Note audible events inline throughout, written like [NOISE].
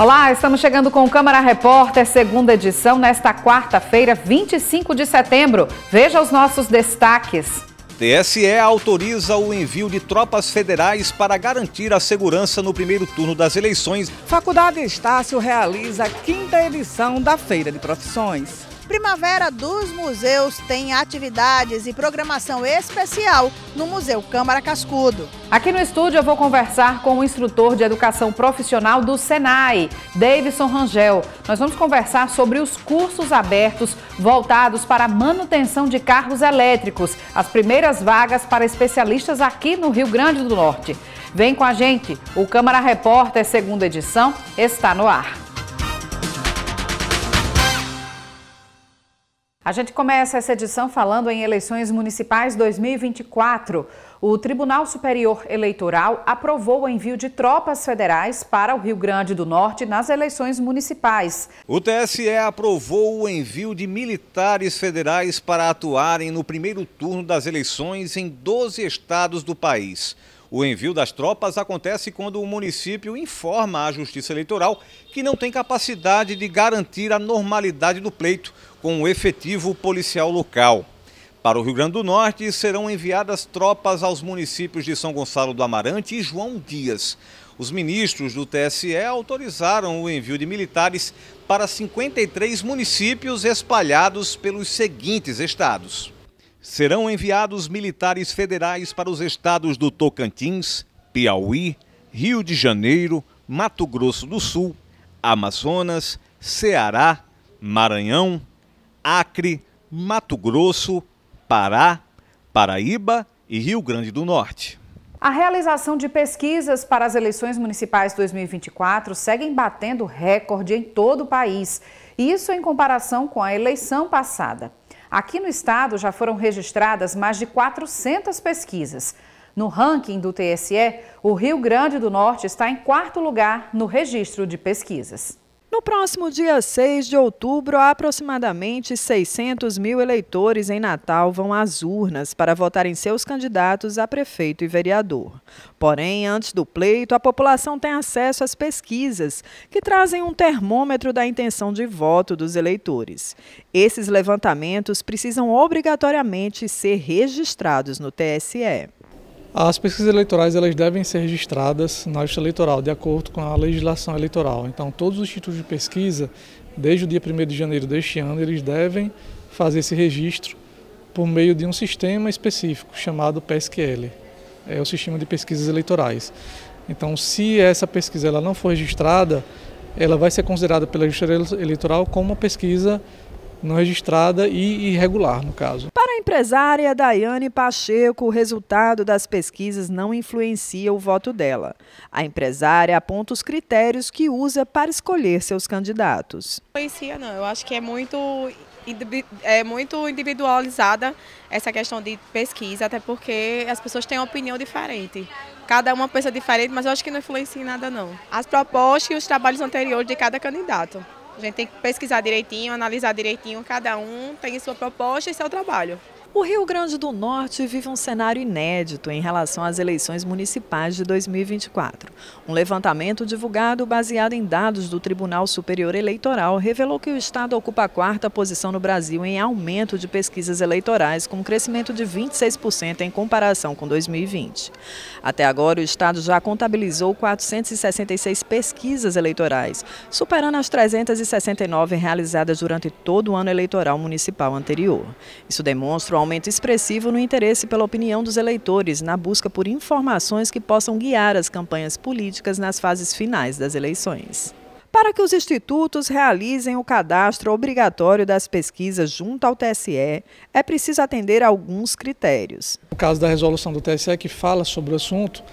Olá, estamos chegando com o Câmara Repórter, segunda edição, nesta quarta-feira, 25 de setembro. Veja os nossos destaques. TSE autoriza o envio de tropas federais para garantir a segurança no primeiro turno das eleições. Faculdade Estácio realiza a quinta edição da Feira de Profissões. Primavera dos Museus tem atividades e programação especial no Museu Câmara Cascudo. Aqui no estúdio eu vou conversar com o instrutor de educação profissional do Senai, Davidson Rangel. Nós vamos conversar sobre os cursos abertos voltados para a manutenção de carros elétricos, as primeiras vagas para especialistas aqui no Rio Grande do Norte. Vem com a gente, o Câmara Repórter, segunda edição, está no ar. A gente começa essa edição falando em eleições municipais 2024. O Tribunal Superior Eleitoral aprovou o envio de tropas federais para o Rio Grande do Norte nas eleições municipais. O TSE aprovou o envio de militares federais para atuarem no primeiro turno das eleições em 12 estados do país. O envio das tropas acontece quando o município informa à Justiça Eleitoral que não tem capacidade de garantir a normalidade do pleito com o efetivo policial local. Para o Rio Grande do Norte, serão enviadas tropas aos municípios de São Gonçalo do Amarante e João Dias. Os ministros do TSE autorizaram o envio de militares para 53 municípios espalhados pelos seguintes estados serão enviados militares federais para os estados do Tocantins, Piauí, Rio de Janeiro, Mato Grosso do Sul, Amazonas, Ceará, Maranhão, Acre, Mato Grosso, Pará, Paraíba e Rio Grande do Norte. A realização de pesquisas para as eleições municipais 2024 seguem batendo recorde em todo o país. Isso em comparação com a eleição passada. Aqui no estado já foram registradas mais de 400 pesquisas. No ranking do TSE, o Rio Grande do Norte está em quarto lugar no registro de pesquisas. No próximo dia 6 de outubro, aproximadamente 600 mil eleitores em Natal vão às urnas para votarem seus candidatos a prefeito e vereador. Porém, antes do pleito, a população tem acesso às pesquisas, que trazem um termômetro da intenção de voto dos eleitores. Esses levantamentos precisam obrigatoriamente ser registrados no TSE. As pesquisas eleitorais elas devem ser registradas na Justiça Eleitoral, de acordo com a legislação eleitoral. Então, todos os institutos de pesquisa, desde o dia 1 de janeiro deste ano, eles devem fazer esse registro por meio de um sistema específico chamado PSQL, é o Sistema de Pesquisas Eleitorais. Então, se essa pesquisa ela não for registrada, ela vai ser considerada pela Justiça Eleitoral como uma pesquisa não registrada e irregular, no caso empresária Daiane Pacheco, o resultado das pesquisas não influencia o voto dela. A empresária aponta os critérios que usa para escolher seus candidatos. Não influencia não, eu acho que é muito, é muito individualizada essa questão de pesquisa, até porque as pessoas têm uma opinião diferente. Cada uma pensa diferente, mas eu acho que não influencia em nada não. As propostas e os trabalhos anteriores de cada candidato. A gente tem que pesquisar direitinho, analisar direitinho, cada um tem sua proposta e seu trabalho. O Rio Grande do Norte vive um cenário inédito em relação às eleições municipais de 2024. Um levantamento divulgado baseado em dados do Tribunal Superior Eleitoral revelou que o Estado ocupa a quarta posição no Brasil em aumento de pesquisas eleitorais, com um crescimento de 26% em comparação com 2020. Até agora, o Estado já contabilizou 466 pesquisas eleitorais, superando as 369 realizadas durante todo o ano eleitoral municipal anterior. Isso demonstra o aumento expressivo no interesse pela opinião dos eleitores na busca por informações que possam guiar as campanhas políticas nas fases finais das eleições para que os institutos realizem o cadastro obrigatório das pesquisas junto ao TSE, é preciso atender a alguns critérios. No caso da resolução do TSE que fala sobre o assunto,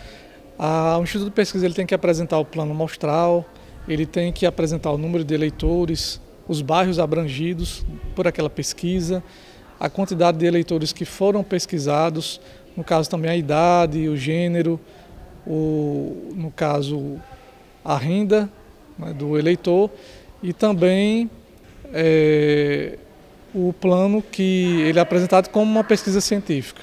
a, o Instituto de Pesquisa ele tem que apresentar o plano mostral, ele tem que apresentar o número de eleitores, os bairros abrangidos por aquela pesquisa, a quantidade de eleitores que foram pesquisados, no caso também a idade, o gênero, o, no caso a renda né, do eleitor e também é, o plano que ele é apresentado como uma pesquisa científica.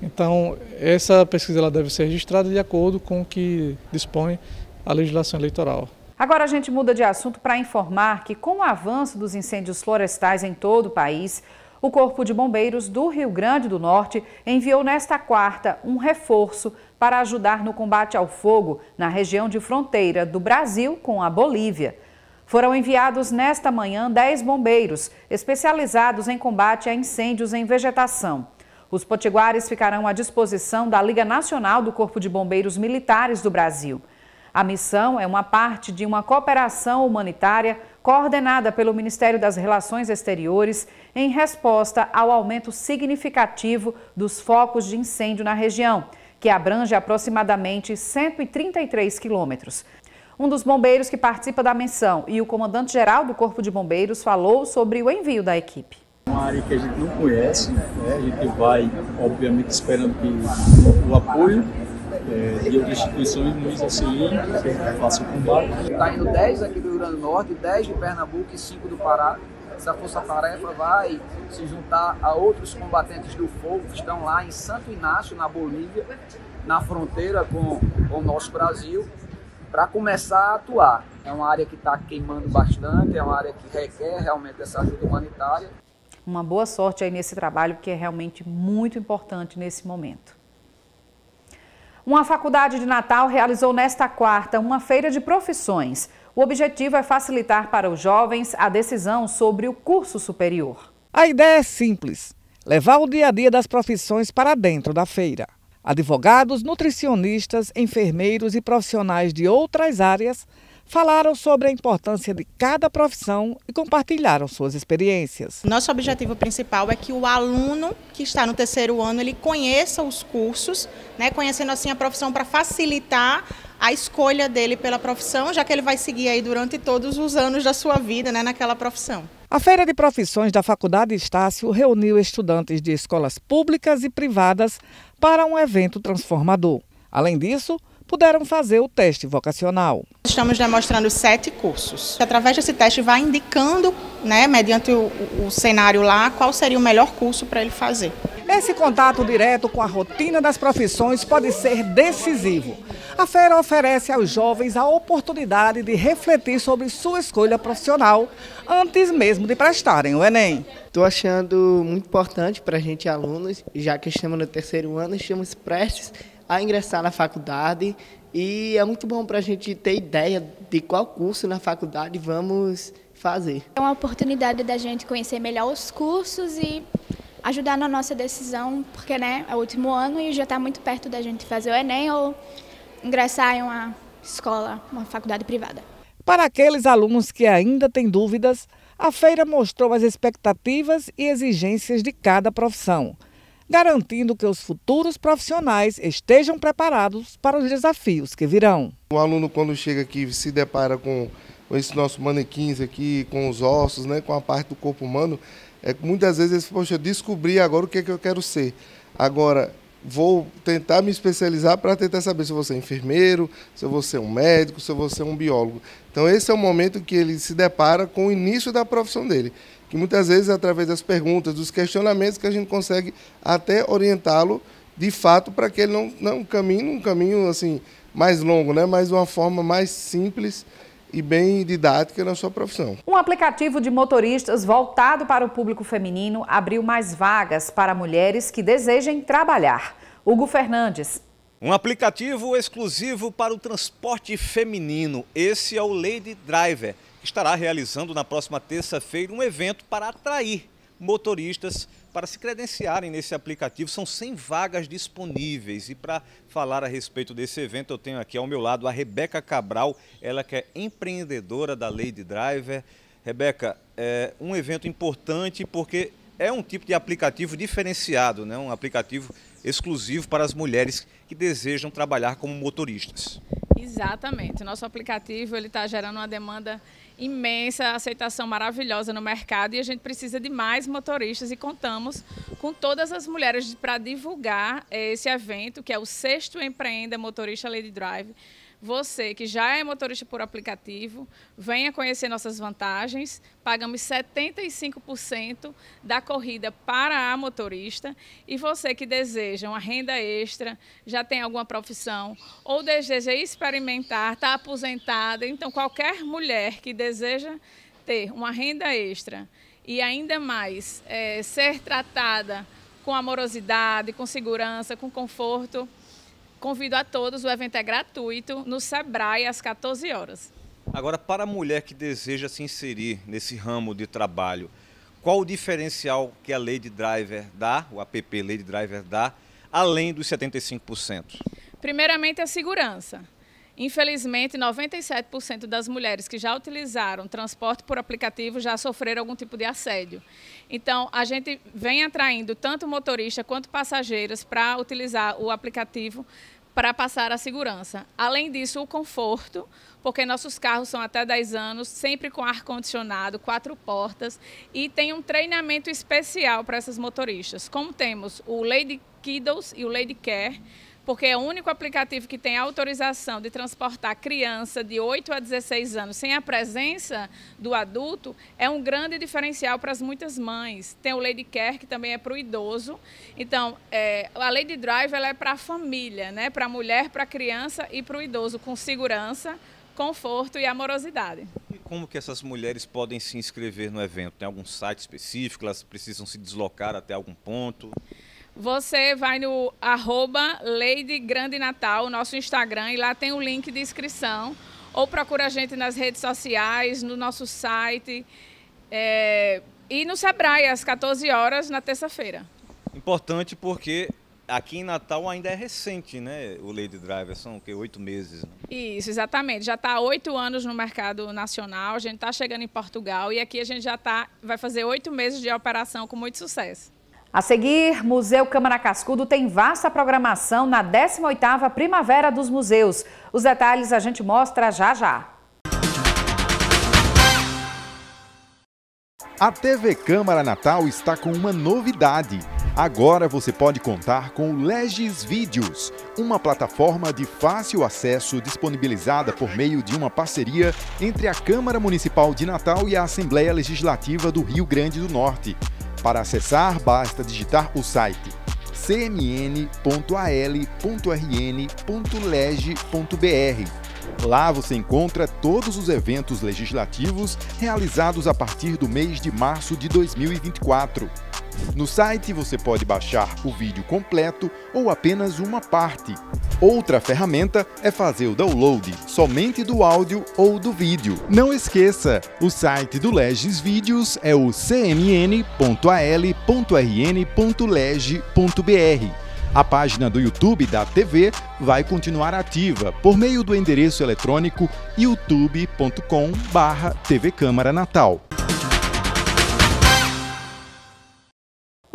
Então, essa pesquisa ela deve ser registrada de acordo com o que dispõe a legislação eleitoral. Agora a gente muda de assunto para informar que, com o avanço dos incêndios florestais em todo o país, o Corpo de Bombeiros do Rio Grande do Norte enviou nesta quarta um reforço para ajudar no combate ao fogo na região de fronteira do Brasil com a Bolívia. Foram enviados nesta manhã 10 bombeiros especializados em combate a incêndios em vegetação. Os potiguares ficarão à disposição da Liga Nacional do Corpo de Bombeiros Militares do Brasil. A missão é uma parte de uma cooperação humanitária coordenada pelo Ministério das Relações Exteriores, em resposta ao aumento significativo dos focos de incêndio na região, que abrange aproximadamente 133 quilômetros. Um dos bombeiros que participa da missão e o comandante-geral do Corpo de Bombeiros falou sobre o envio da equipe. É uma área que a gente não conhece, né? a gente vai, obviamente, esperando que o apoio é, dia de instituições nos auxiliem, façam o combate. Está indo 10 aqui do Rio Grande do Norte, 10 de Pernambuco e 5 do Pará. Essa força-tarefa vai se juntar a outros combatentes do fogo que estão lá em Santo Inácio, na Bolívia, na fronteira com, com o nosso Brasil, para começar a atuar. É uma área que está queimando bastante, é uma área que requer realmente essa ajuda humanitária. Uma boa sorte aí nesse trabalho, que é realmente muito importante nesse momento. Uma faculdade de Natal realizou nesta quarta uma feira de profissões. O objetivo é facilitar para os jovens a decisão sobre o curso superior. A ideia é simples: levar o dia a dia das profissões para dentro da feira. Advogados, nutricionistas, enfermeiros e profissionais de outras áreas falaram sobre a importância de cada profissão e compartilharam suas experiências. Nosso objetivo principal é que o aluno que está no terceiro ano ele conheça os cursos, né, conhecendo assim a profissão para facilitar a escolha dele pela profissão, já que ele vai seguir aí durante todos os anos da sua vida, né, naquela profissão. A Feira de Profissões da Faculdade Estácio reuniu estudantes de escolas públicas e privadas para um evento transformador. Além disso, puderam fazer o teste vocacional. Estamos demonstrando sete cursos. Através desse teste, vai indicando, né, mediante o, o cenário lá, qual seria o melhor curso para ele fazer. Esse contato direto com a rotina das profissões pode ser decisivo. A feira oferece aos jovens a oportunidade de refletir sobre sua escolha profissional antes mesmo de prestarem o Enem. Estou achando muito importante para a gente, alunos, já que estamos no terceiro ano, estamos prestes a ingressar na faculdade e é muito bom para a gente ter ideia de qual curso na faculdade vamos fazer. É uma oportunidade da gente conhecer melhor os cursos e ajudar na nossa decisão, porque né, é o último ano e já está muito perto da gente fazer o Enem ou ingressar em uma escola, uma faculdade privada. Para aqueles alunos que ainda têm dúvidas, a feira mostrou as expectativas e exigências de cada profissão garantindo que os futuros profissionais estejam preparados para os desafios que virão. O aluno, quando chega aqui, se depara com esses nossos manequins aqui, com os ossos, né, com a parte do corpo humano, é muitas vezes fala: poxa, descobri agora o que, é que eu quero ser. Agora, vou tentar me especializar para tentar saber se eu vou ser enfermeiro, se eu vou ser um médico, se eu vou ser um biólogo. Então esse é o momento que ele se depara com o início da profissão dele que muitas vezes, é através das perguntas, dos questionamentos, que a gente consegue até orientá-lo de fato para que ele não, não caminhe num caminho assim mais longo, né? mas de uma forma mais simples e bem didática na sua profissão. Um aplicativo de motoristas voltado para o público feminino abriu mais vagas para mulheres que desejem trabalhar. Hugo Fernandes. Um aplicativo exclusivo para o transporte feminino. Esse é o Lady Driver, estará realizando na próxima terça-feira um evento para atrair motoristas para se credenciarem nesse aplicativo. São 100 vagas disponíveis. E para falar a respeito desse evento, eu tenho aqui ao meu lado a Rebeca Cabral, ela que é empreendedora da Lady Driver. Rebeca, é um evento importante porque é um tipo de aplicativo diferenciado, né? um aplicativo exclusivo para as mulheres que desejam trabalhar como motoristas. Exatamente. O nosso aplicativo está gerando uma demanda imensa aceitação maravilhosa no mercado e a gente precisa de mais motoristas e contamos com todas as mulheres para divulgar eh, esse evento, que é o sexto Empreenda Motorista Lady Drive você que já é motorista por aplicativo, venha conhecer nossas vantagens. Pagamos 75% da corrida para a motorista. E você que deseja uma renda extra, já tem alguma profissão ou deseja experimentar, está aposentada. Então, qualquer mulher que deseja ter uma renda extra e ainda mais é, ser tratada com amorosidade, com segurança, com conforto, Convido a todos, o evento é gratuito no Sebrae às 14 horas. Agora, para a mulher que deseja se inserir nesse ramo de trabalho, qual o diferencial que a Lady Driver dá, o app Lady Driver dá, além dos 75%? Primeiramente, a segurança. Infelizmente, 97% das mulheres que já utilizaram transporte por aplicativo já sofreram algum tipo de assédio. Então, a gente vem atraindo tanto motorista quanto passageiros para utilizar o aplicativo para passar a segurança. Além disso, o conforto, porque nossos carros são até 10 anos, sempre com ar-condicionado, quatro portas, e tem um treinamento especial para essas motoristas. Como temos o Lady Kiddles e o Lady Care, porque é o único aplicativo que tem autorização de transportar criança de 8 a 16 anos sem a presença do adulto, é um grande diferencial para as muitas mães. Tem o Lady Care, que também é para o idoso. Então, é, a Lady Drive ela é para a família, né? para a mulher, para a criança e para o idoso, com segurança, conforto e amorosidade. E como que essas mulheres podem se inscrever no evento? Tem algum site específico? Elas precisam se deslocar até algum ponto? Você vai no arroba Lady Grande Natal, nosso Instagram, e lá tem o link de inscrição. Ou procura a gente nas redes sociais, no nosso site. É, e no Sebrae, às 14 horas, na terça-feira. Importante porque aqui em Natal ainda é recente, né? O Lady Driver são o quê? Oito meses. Né? Isso, exatamente. Já está oito anos no mercado nacional. A gente está chegando em Portugal e aqui a gente já tá, vai fazer oito meses de operação com muito sucesso. A seguir, Museu Câmara Cascudo tem vasta programação na 18ª Primavera dos Museus. Os detalhes a gente mostra já já. A TV Câmara Natal está com uma novidade. Agora você pode contar com o Legis Vídeos, uma plataforma de fácil acesso disponibilizada por meio de uma parceria entre a Câmara Municipal de Natal e a Assembleia Legislativa do Rio Grande do Norte. Para acessar, basta digitar o site cmn.al.rn.lege.br. Lá você encontra todos os eventos legislativos realizados a partir do mês de março de 2024. No site você pode baixar o vídeo completo ou apenas uma parte. Outra ferramenta é fazer o download somente do áudio ou do vídeo. Não esqueça, o site do Legis Vídeos é o cmn.al.rn.legis.br. A página do YouTube da TV vai continuar ativa por meio do endereço eletrônico youtube.com/tvcâmara natal.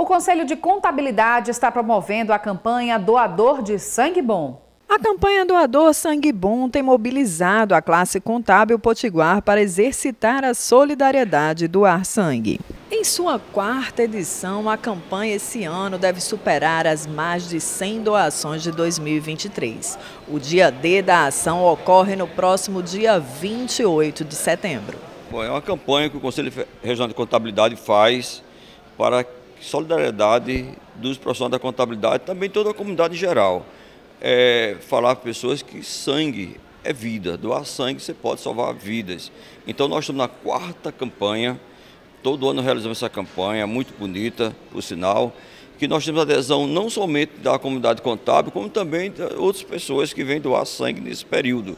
O Conselho de Contabilidade está promovendo a campanha Doador de Sangue Bom. A campanha Doador Sangue Bom tem mobilizado a classe contábil potiguar para exercitar a solidariedade e doar sangue. Em sua quarta edição, a campanha esse ano deve superar as mais de 100 doações de 2023. O dia D da ação ocorre no próximo dia 28 de setembro. Bom, é uma campanha que o Conselho Regional de Contabilidade faz para solidariedade dos profissionais da contabilidade, também toda a comunidade em geral. É, falar para pessoas que sangue é vida, doar sangue você pode salvar vidas. Então nós estamos na quarta campanha, todo ano realizamos essa campanha, muito bonita, por sinal, que nós temos adesão não somente da comunidade contábil, como também de outras pessoas que vêm doar sangue nesse período.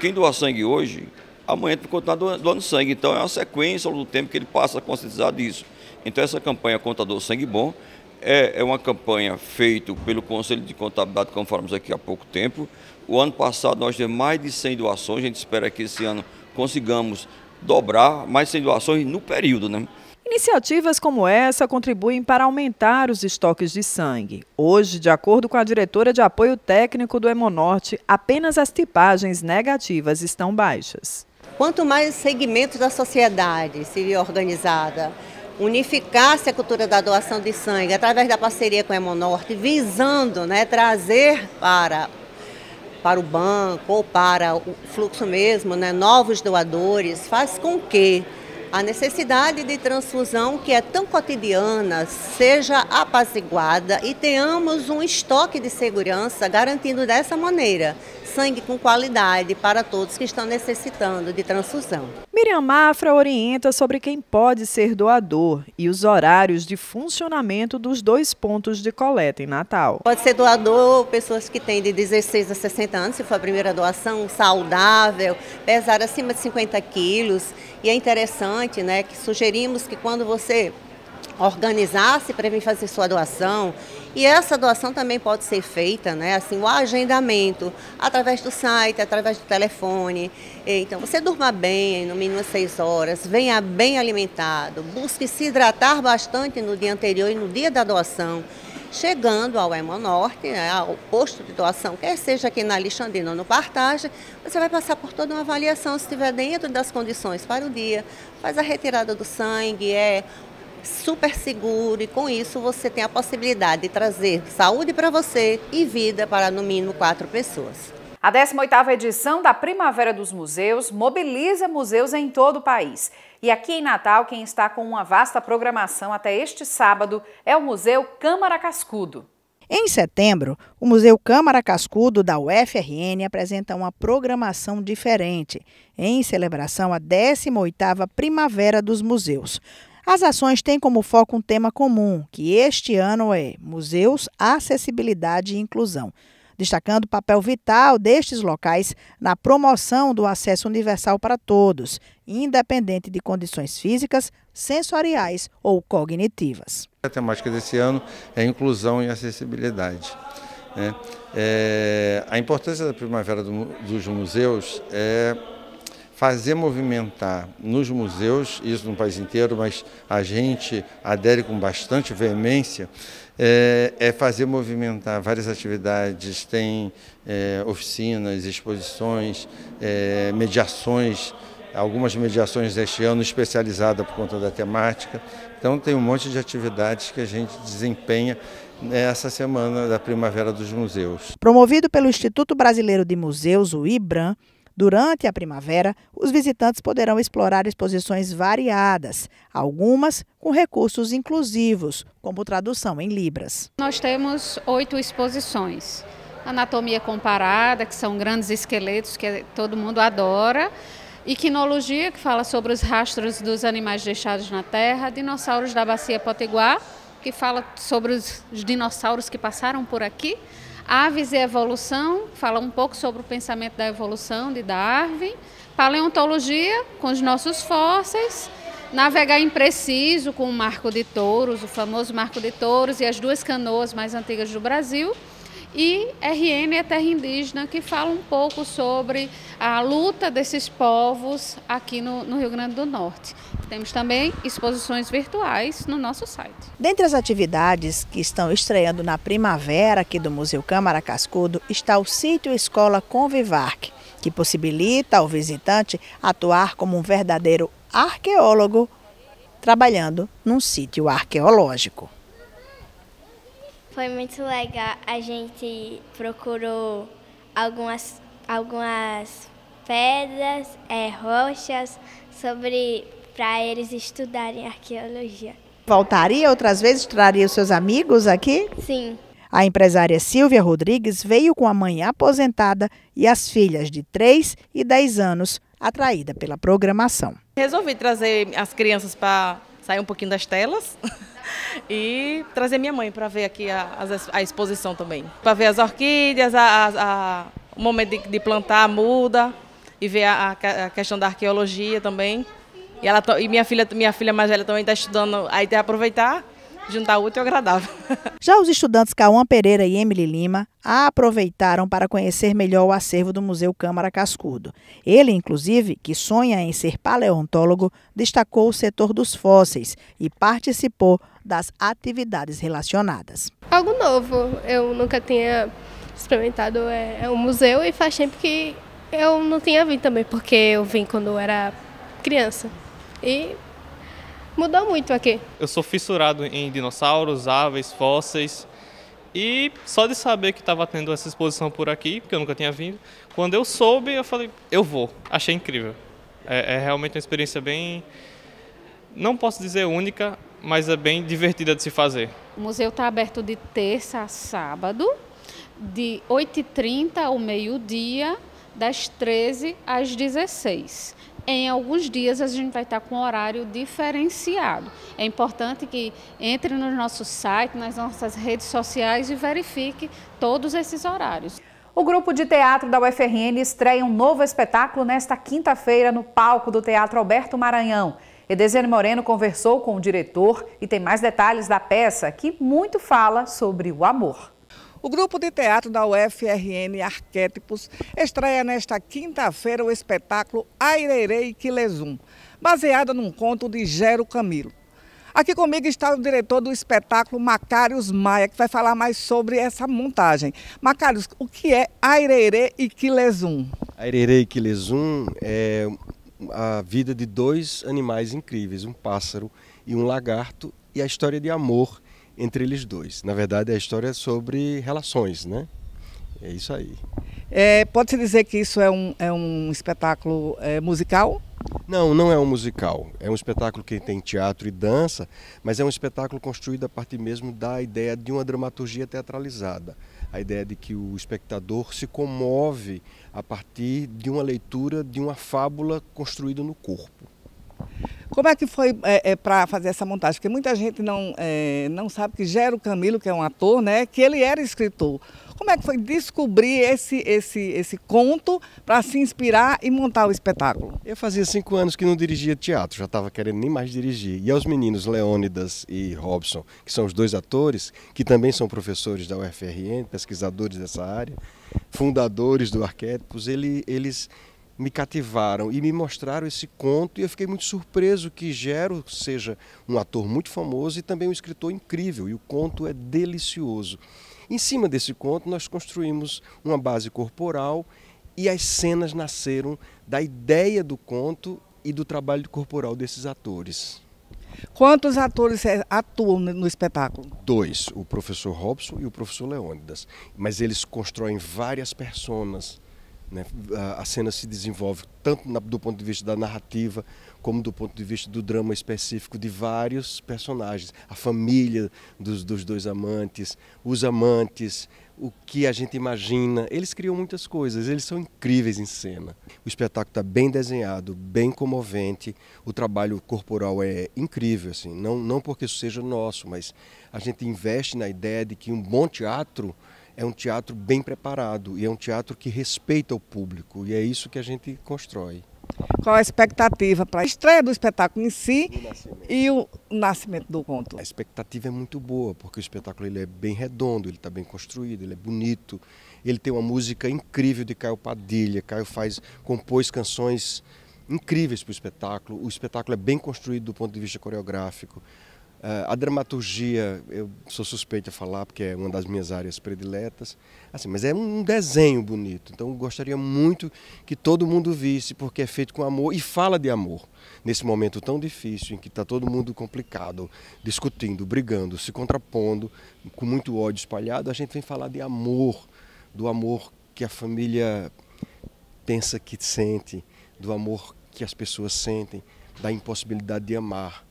Quem doar sangue hoje, amanhã tem que continuar doando sangue. Então é uma sequência ao longo do tempo que ele passa a conscientizar disso. Então essa campanha Contador Sangue Bom é, é, uma campanha feita pelo Conselho de Contabilidade, como falamos aqui há pouco tempo. O ano passado nós tivemos mais de 100 doações, a gente espera que esse ano consigamos dobrar mais 100 doações no período, né? Iniciativas como essa contribuem para aumentar os estoques de sangue. Hoje, de acordo com a diretora de apoio técnico do Hemonorte, apenas as tipagens negativas estão baixas. Quanto mais segmentos da sociedade se organizada, unificasse a cultura da doação de sangue através da parceria com a Hemonorte, visando né, trazer para, para o banco ou para o fluxo mesmo né, novos doadores, faz com que a necessidade de transfusão, que é tão cotidiana, seja apaziguada e tenhamos um estoque de segurança garantindo dessa maneira sangue com qualidade para todos que estão necessitando de transfusão. Miriam Mafra orienta sobre quem pode ser doador e os horários de funcionamento dos dois pontos de coleta em Natal. Pode ser doador pessoas que têm de 16 a 60 anos, se for a primeira doação, saudável, pesar acima de 50 quilos. E é interessante né, que sugerimos que quando você organizasse para vir fazer sua doação e essa doação também pode ser feita, né? Assim, o agendamento através do site, através do telefone. Então, você durma bem, no mínimo seis horas, venha bem alimentado, busque se hidratar bastante no dia anterior e no dia da doação. Chegando ao Hemonorte, né, ao posto de doação, quer seja aqui na Alexandrina ou no Partage, você vai passar por toda uma avaliação se estiver dentro das condições para o dia. Faz a retirada do sangue, é super seguro e com isso você tem a possibilidade de trazer saúde para você e vida para no mínimo quatro pessoas. A 18ª edição da Primavera dos Museus mobiliza museus em todo o país. E aqui em Natal, quem está com uma vasta programação até este sábado é o Museu Câmara Cascudo. Em setembro, o Museu Câmara Cascudo da UFRN apresenta uma programação diferente, em celebração à 18ª Primavera dos Museus. As ações têm como foco um tema comum, que este ano é Museus, Acessibilidade e Inclusão, destacando o papel vital destes locais na promoção do acesso universal para todos, independente de condições físicas, sensoriais ou cognitivas. A temática desse ano é inclusão e acessibilidade. É, é, a importância da primavera do, dos museus é fazer movimentar nos museus, isso no país inteiro, mas a gente adere com bastante veemência, é, é fazer movimentar várias atividades, tem é, oficinas, exposições, é, mediações, algumas mediações este ano especializada por conta da temática. Então tem um monte de atividades que a gente desempenha nessa semana da Primavera dos Museus. Promovido pelo Instituto Brasileiro de Museus, o IBRAM, Durante a primavera, os visitantes poderão explorar exposições variadas, algumas com recursos inclusivos, como tradução em Libras. Nós temos oito exposições. Anatomia comparada, que são grandes esqueletos que todo mundo adora. Iquinologia, que fala sobre os rastros dos animais deixados na terra. Dinossauros da Bacia Potiguar, que fala sobre os dinossauros que passaram por aqui. Aves e Evolução, fala um pouco sobre o pensamento da evolução de Darwin. Paleontologia, com os nossos fósseis. Navegar impreciso, com o Marco de Touros, o famoso Marco de Touros e as duas canoas mais antigas do Brasil. E RN a Terra Indígena, que fala um pouco sobre a luta desses povos aqui no, no Rio Grande do Norte. Temos também exposições virtuais no nosso site. Dentre as atividades que estão estreando na primavera aqui do Museu Câmara Cascudo está o sítio Escola Convivarque, que possibilita ao visitante atuar como um verdadeiro arqueólogo trabalhando num sítio arqueológico. Foi muito legal, a gente procurou algumas, algumas pedras, é, rochas, sobre para eles estudarem arqueologia. Voltaria outras vezes? Traria os seus amigos aqui? Sim. A empresária Silvia Rodrigues veio com a mãe aposentada e as filhas de 3 e 10 anos, atraída pela programação. Resolvi trazer as crianças para sair um pouquinho das telas [LAUGHS] e trazer minha mãe para ver aqui a, a exposição também. Para ver as orquídeas, a, a, o momento de, de, plantar a muda e ver a questão da arqueologia também. E, ela, e minha, filha, minha filha mais velha também está estudando, aí tem aproveitar juntar útil e agradável. [LAUGHS] Já os estudantes Cauã Pereira e Emily Lima aproveitaram para conhecer melhor o acervo do Museu Câmara Cascudo. Ele, inclusive, que sonha em ser paleontólogo, destacou o setor dos fósseis e participou das atividades relacionadas. Algo novo, eu nunca tinha experimentado é, um é museu e faz tempo que eu não tinha vindo também, porque eu vim quando eu era criança. E mudou muito aqui. Eu sou fissurado em dinossauros, aves, fósseis. E só de saber que estava tendo essa exposição por aqui, porque eu nunca tinha vindo, quando eu soube, eu falei, eu vou. Achei incrível. É, é, realmente uma experiência bem, não posso dizer única, mas é bem divertida de se fazer. O museu está aberto de terça a sábado, de 8h30 ao meio-dia, das 13 às 16 em alguns dias a gente vai estar com um horário diferenciado. É importante que entre no nosso site, nas nossas redes sociais e verifique todos esses horários. O grupo de teatro da UFRN estreia um novo espetáculo nesta quinta-feira no palco do Teatro Alberto Maranhão. Edesiane Moreno conversou com o diretor e tem mais detalhes da peça que muito fala sobre o amor. O grupo de teatro da UFRN Arquétipos estreia nesta quinta-feira o espetáculo Airerei Quilesum, baseado num conto de Gero Camilo. Aqui comigo está o diretor do espetáculo, Macários Maia, que vai falar mais sobre essa montagem. Macários, o que é Aireirei e Quilesum? Airerê e Quilesum é a vida de dois animais incríveis, um pássaro e um lagarto, e a história de amor entre eles dois. Na verdade, a história é sobre relações, né? É isso aí. É, Pode-se dizer que isso é um, é um espetáculo é, musical? Não, não é um musical. É um espetáculo que tem teatro e dança, mas é um espetáculo construído a partir mesmo da ideia de uma dramaturgia teatralizada. A ideia de que o espectador se comove a partir de uma leitura de uma fábula construída no corpo. Como é que foi é, é, para fazer essa montagem? Porque muita gente não, é, não sabe que Gero Camilo, que é um ator, né, que ele era escritor. Como é que foi descobrir esse, esse, esse conto para se inspirar e montar o espetáculo? Eu fazia cinco anos que não dirigia teatro, já estava querendo nem mais dirigir. E aos meninos Leônidas e Robson, que são os dois atores, que também são professores da UFRN, pesquisadores dessa área, fundadores do Arquétipos, ele, eles me cativaram e me mostraram esse conto e eu fiquei muito surpreso que Gero seja um ator muito famoso e também um escritor incrível e o conto é delicioso. Em cima desse conto nós construímos uma base corporal e as cenas nasceram da ideia do conto e do trabalho corporal desses atores. Quantos atores é, atuam no espetáculo? Dois, o professor Robson e o professor Leônidas. Mas eles constroem várias personas né? A cena se desenvolve tanto na, do ponto de vista da narrativa, como do ponto de vista do drama específico de vários personagens. A família dos, dos dois amantes, os amantes, o que a gente imagina. Eles criam muitas coisas, eles são incríveis em cena. O espetáculo está bem desenhado, bem comovente, o trabalho corporal é incrível, assim. não, não porque isso seja nosso, mas a gente investe na ideia de que um bom teatro é um teatro bem preparado e é um teatro que respeita o público e é isso que a gente constrói. Qual a expectativa para a estreia do espetáculo em si e o nascimento do conto? A expectativa é muito boa, porque o espetáculo ele é bem redondo, ele está bem construído, ele é bonito, ele tem uma música incrível de Caio Padilha. Caio faz, compôs canções incríveis para o espetáculo, o espetáculo é bem construído do ponto de vista coreográfico. Ah, a dramaturgia, eu sou suspeito a falar porque é uma das minhas áreas prediletas, assim, mas é um desenho bonito. Então gostaria muito que todo mundo visse, porque é feito com amor e fala de amor. Nesse momento tão difícil em que está todo mundo complicado, discutindo, brigando, se contrapondo, com muito ódio espalhado, a gente vem falar de amor, do amor que a família pensa que sente, do amor que as pessoas sentem, da impossibilidade de amar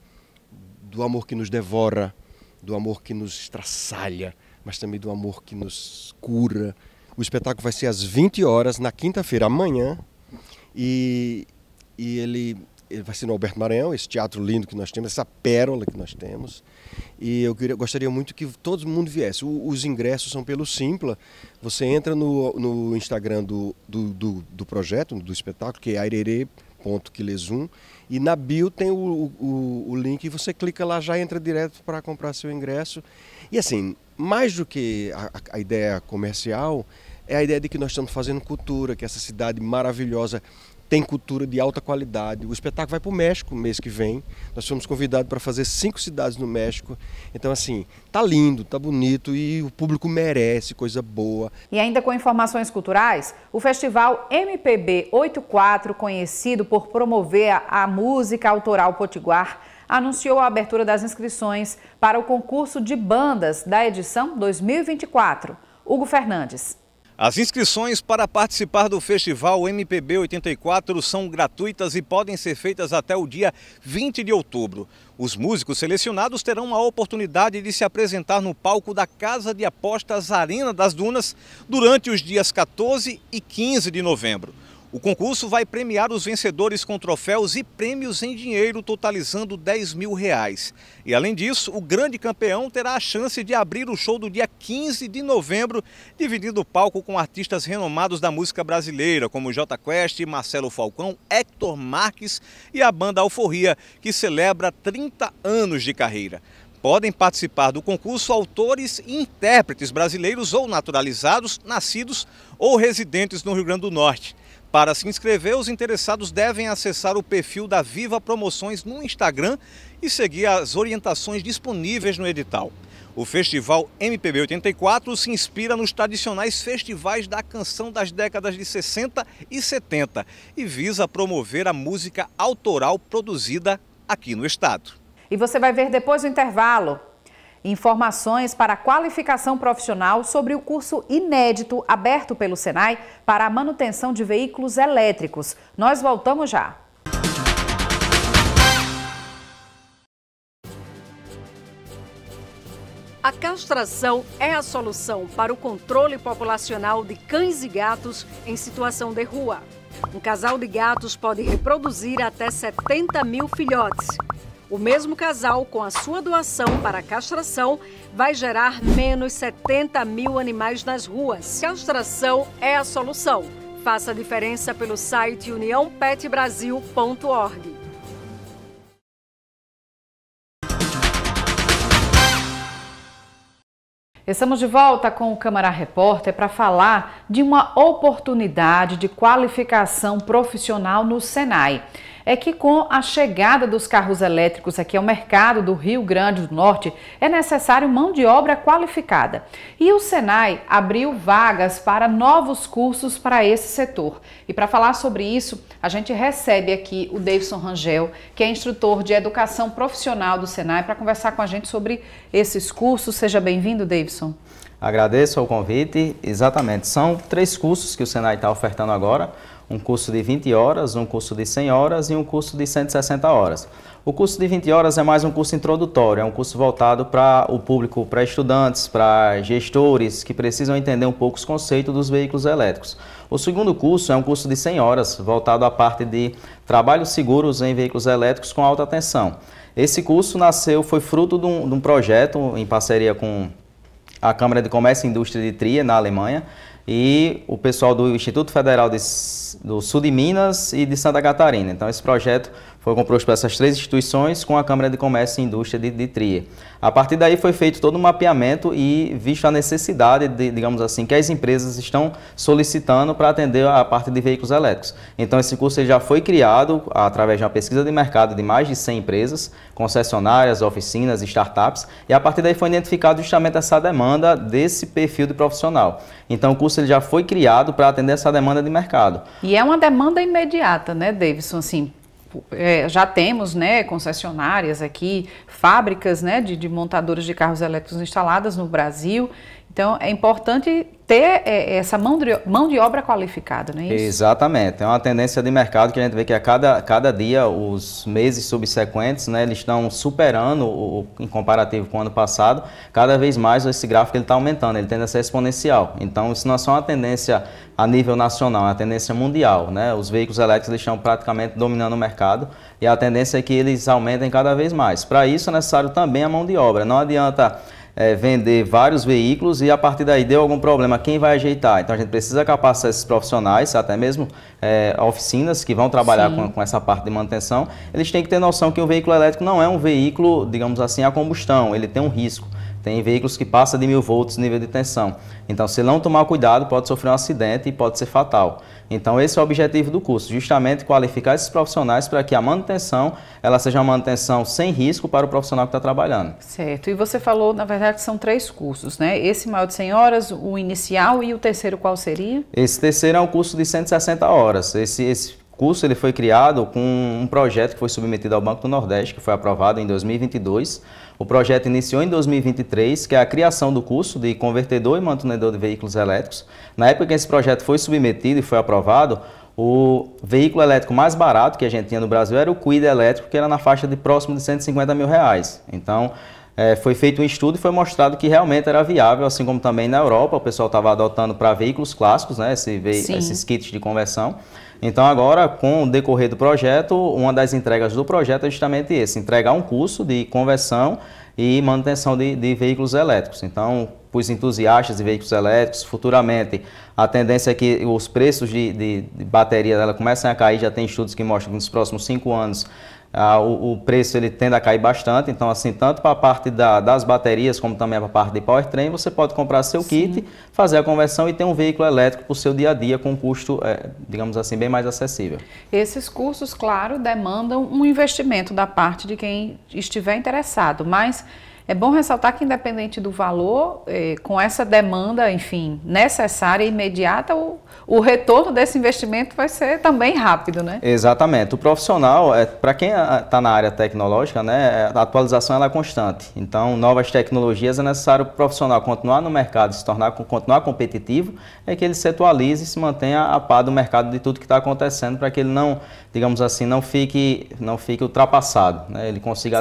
do amor que nos devora, do amor que nos estraçalha, mas também do amor que nos cura. O espetáculo vai ser às 20 horas, na quinta-feira, amanhã, e, e ele, ele, vai ser no Alberto Maranhão, esse teatro lindo que nós temos, essa pérola que nós temos. E eu queria, gostaria muito que todo mundo viesse. O, os ingressos são pelo Simpla. Você entra no, no Instagram do, do, do, do projeto, do espetáculo, que é airere.quilesum.com e na bio tem o, o, o link, você clica lá, já entra direto para comprar seu ingresso. E assim, mais do que a, a ideia comercial, é a ideia de que nós estamos fazendo cultura, que é essa cidade maravilhosa tem cultura de alta qualidade. O espetáculo vai para o México mês que vem. Nós fomos convidados para fazer cinco cidades no México. Então, assim, tá lindo, tá bonito e o público merece coisa boa. E ainda com informações culturais, o festival MPB 84, conhecido por promover a música autoral potiguar, anunciou a abertura das inscrições para o concurso de bandas da edição 2024. Hugo Fernandes. As inscrições para participar do Festival MPB 84 são gratuitas e podem ser feitas até o dia 20 de outubro. Os músicos selecionados terão a oportunidade de se apresentar no palco da Casa de Apostas Arena das Dunas durante os dias 14 e 15 de novembro. O concurso vai premiar os vencedores com troféus e prêmios em dinheiro, totalizando 10 mil reais. E além disso, o grande campeão terá a chance de abrir o show do dia 15 de novembro, dividindo o palco com artistas renomados da música brasileira, como J Quest, Marcelo Falcão, Hector Marques e a banda Alforria, que celebra 30 anos de carreira. Podem participar do concurso autores e intérpretes brasileiros ou naturalizados, nascidos ou residentes no Rio Grande do Norte. Para se inscrever, os interessados devem acessar o perfil da Viva Promoções no Instagram e seguir as orientações disponíveis no edital. O Festival MPB 84 se inspira nos tradicionais festivais da canção das décadas de 60 e 70 e visa promover a música autoral produzida aqui no estado. E você vai ver depois do intervalo. Informações para qualificação profissional sobre o curso inédito aberto pelo Senai para a manutenção de veículos elétricos. Nós voltamos já. A castração é a solução para o controle populacional de cães e gatos em situação de rua. Um casal de gatos pode reproduzir até 70 mil filhotes. O mesmo casal, com a sua doação para castração, vai gerar menos 70 mil animais nas ruas. Castração é a solução. Faça a diferença pelo site uniãopetbrasil.org. Estamos de volta com o Câmara Repórter para falar de uma oportunidade de qualificação profissional no Senai é que com a chegada dos carros elétricos aqui ao mercado do Rio Grande do Norte, é necessário mão de obra qualificada. E o Senai abriu vagas para novos cursos para esse setor. E para falar sobre isso, a gente recebe aqui o Davidson Rangel, que é instrutor de educação profissional do Senai, para conversar com a gente sobre esses cursos. Seja bem-vindo, Davidson. Agradeço o convite. Exatamente, são três cursos que o Senai está ofertando agora um curso de 20 horas, um curso de 100 horas e um curso de 160 horas. O curso de 20 horas é mais um curso introdutório, é um curso voltado para o público, para estudantes, para gestores que precisam entender um pouco os conceitos dos veículos elétricos. O segundo curso é um curso de 100 horas, voltado à parte de trabalhos seguros em veículos elétricos com alta tensão. Esse curso nasceu, foi fruto de um, de um projeto em parceria com a Câmara de Comércio e Indústria de Trier, na Alemanha, e o pessoal do Instituto Federal de, do Sul de Minas e de Santa Catarina. Então, esse projeto foi composto por essas três instituições com a Câmara de Comércio e Indústria de, de Trier. A partir daí foi feito todo um mapeamento e visto a necessidade, de, digamos assim, que as empresas estão solicitando para atender a parte de veículos elétricos. Então, esse curso já foi criado através de uma pesquisa de mercado de mais de 100 empresas, concessionárias, oficinas, startups, e a partir daí foi identificado justamente essa demanda desse perfil de profissional. Então, o curso recurso ele já foi criado para atender essa demanda de mercado. E é uma demanda imediata, né, Davidson? Assim, é, já temos né, concessionárias aqui, fábricas né, de, de montadoras de carros elétricos instaladas no Brasil. Então, é importante ter é, essa mão de, mão de obra qualificada, não é isso? Exatamente. É uma tendência de mercado que a gente vê que a cada, cada dia, os meses subsequentes, né, eles estão superando, o, em comparativo com o ano passado, cada vez mais esse gráfico está aumentando, ele tende a ser exponencial. Então, isso não é só uma tendência a nível nacional, é uma tendência mundial. Né? Os veículos elétricos eles estão praticamente dominando o mercado e a tendência é que eles aumentem cada vez mais. Para isso, é necessário também a mão de obra. Não adianta é, vender vários veículos e a partir daí deu algum problema, quem vai ajeitar? Então a gente precisa capacitar esses profissionais, até mesmo é, oficinas que vão trabalhar com, com, essa parte de manutenção. Eles têm que ter noção que o veículo elétrico não é um veículo, digamos assim, a combustão, ele tem um risco. Tem veículos que passam de mil volts nível de tensão. Então, se não tomar cuidado, pode sofrer um acidente e pode ser fatal. Então esse é o objetivo do curso, justamente qualificar esses profissionais para que a manutenção ela seja uma manutenção sem risco para o profissional que está trabalhando. Certo. E você falou, na verdade, que são três cursos, né? Esse maior de 100 horas, o inicial e o terceiro qual seria? Esse terceiro é um curso de 160 horas. Esse, esse curso ele foi criado com um projeto que foi submetido ao Banco do Nordeste, que foi aprovado em 2022 o projeto iniciou em 2023, que é a criação do curso de convertedor e mantenedor de veículos elétricos. Na época que esse projeto foi submetido e foi aprovado, o veículo elétrico mais barato que a gente tinha no Brasil era o Cuida elétrico, que era na faixa de próximo de 150 mil reais. Então, é, foi feito um estudo e foi mostrado que realmente era viável, assim como também na Europa, o pessoal estava adotando para veículos clássicos, né, esse esses kits de conversão. Então agora, com o decorrer do projeto, uma das entregas do projeto é justamente esse, entregar um curso de conversão e manutenção de, de veículos elétricos. Então, para os entusiastas de veículos elétricos, futuramente a tendência é que os preços de, de, de bateria dela comecem a cair, já tem estudos que mostram que nos próximos cinco anos ah, o, o, preço ele tende a cair bastante, então assim, tanto para a parte da, das baterias como também para a parte de powertrain, você pode comprar seu Sim. kit, fazer a conversão e ter um veículo elétrico para o seu dia a dia com um custo, é, digamos assim, bem mais acessível. Esses cursos, claro, demandam um investimento da parte de quem estiver interessado, mas é bom ressaltar que, independente do valor, é, com essa demanda, enfim, necessária e imediata, o, o retorno desse investimento vai ser também rápido, né? Exatamente. O profissional, é, para quem está ah, na área tecnológica, né, é, a atualização ela é constante. Então, novas tecnologias é necessário o profissional continuar no mercado, se tornar, continuar competitivo, é que ele se atualize e se mantenha a par do mercado de tudo que está acontecendo, para que ele não, digamos assim, não fique, não fique ultrapassado, né? Ele consiga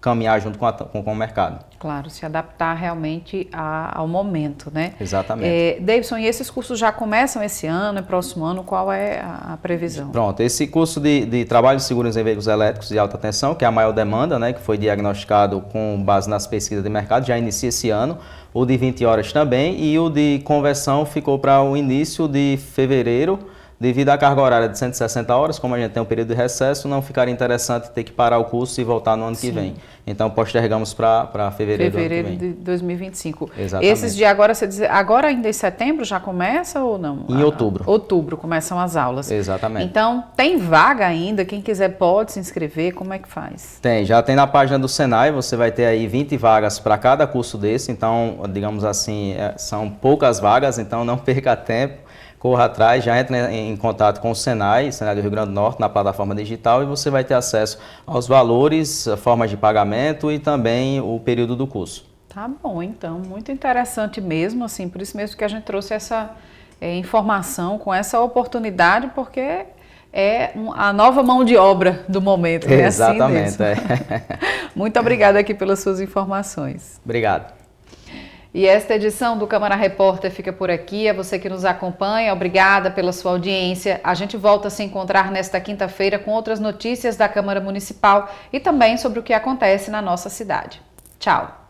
caminhar junto com, a, com, com, o mercado. Claro, se adaptar realmente a, ao momento, né? Exatamente. É, Davidson, e esses cursos já começam esse ano e é próximo ano, qual é a, a previsão? Pronto, esse curso de, de trabalho de seguros em veículos elétricos de alta tensão, que é a maior demanda, né, que foi diagnosticado com base nas pesquisas de mercado, já inicia esse ano, o de 20 horas também, e o de conversão ficou para o início de fevereiro, Devido à carga horária de 160 horas, como a gente tem um período de recesso, não ficaria interessante ter que parar o curso e voltar no ano Sim. que vem. Então, postergamos para fevereiro, fevereiro do ano que vem. de 2025. Exatamente. Esses de agora, você diz, agora ainda em setembro já começa ou não? Em ah, outubro. Outubro começam as aulas. Exatamente. Então, tem vaga ainda, quem quiser pode se inscrever, como é que faz? Tem, já tem na página do Senai, você vai ter aí 20 vagas para cada curso desse, então, digamos assim, é, são poucas vagas, então não [LAUGHS] perca tempo corra atrás, já entre em contato com o Senai, Senai do Rio Grande do Norte, na plataforma digital, e você vai ter acesso aos valores, eh, formas de pagamento e também o período do curso. Tá bom, então, muito interessante mesmo, assim, por isso mesmo que a gente trouxe essa é, informação com essa oportunidade, porque é a nova mão de obra do momento. Né? Assim Exatamente. Assim é. [LAUGHS] Muito obrigada aqui pelas suas informações. Obrigado. E esta edição do Câmara Repórter fica por aqui. A é você que nos acompanha, obrigada pela sua audiência. A gente volta a se encontrar nesta quinta-feira com outras notícias da Câmara Municipal e também sobre o que acontece na nossa cidade. Tchau!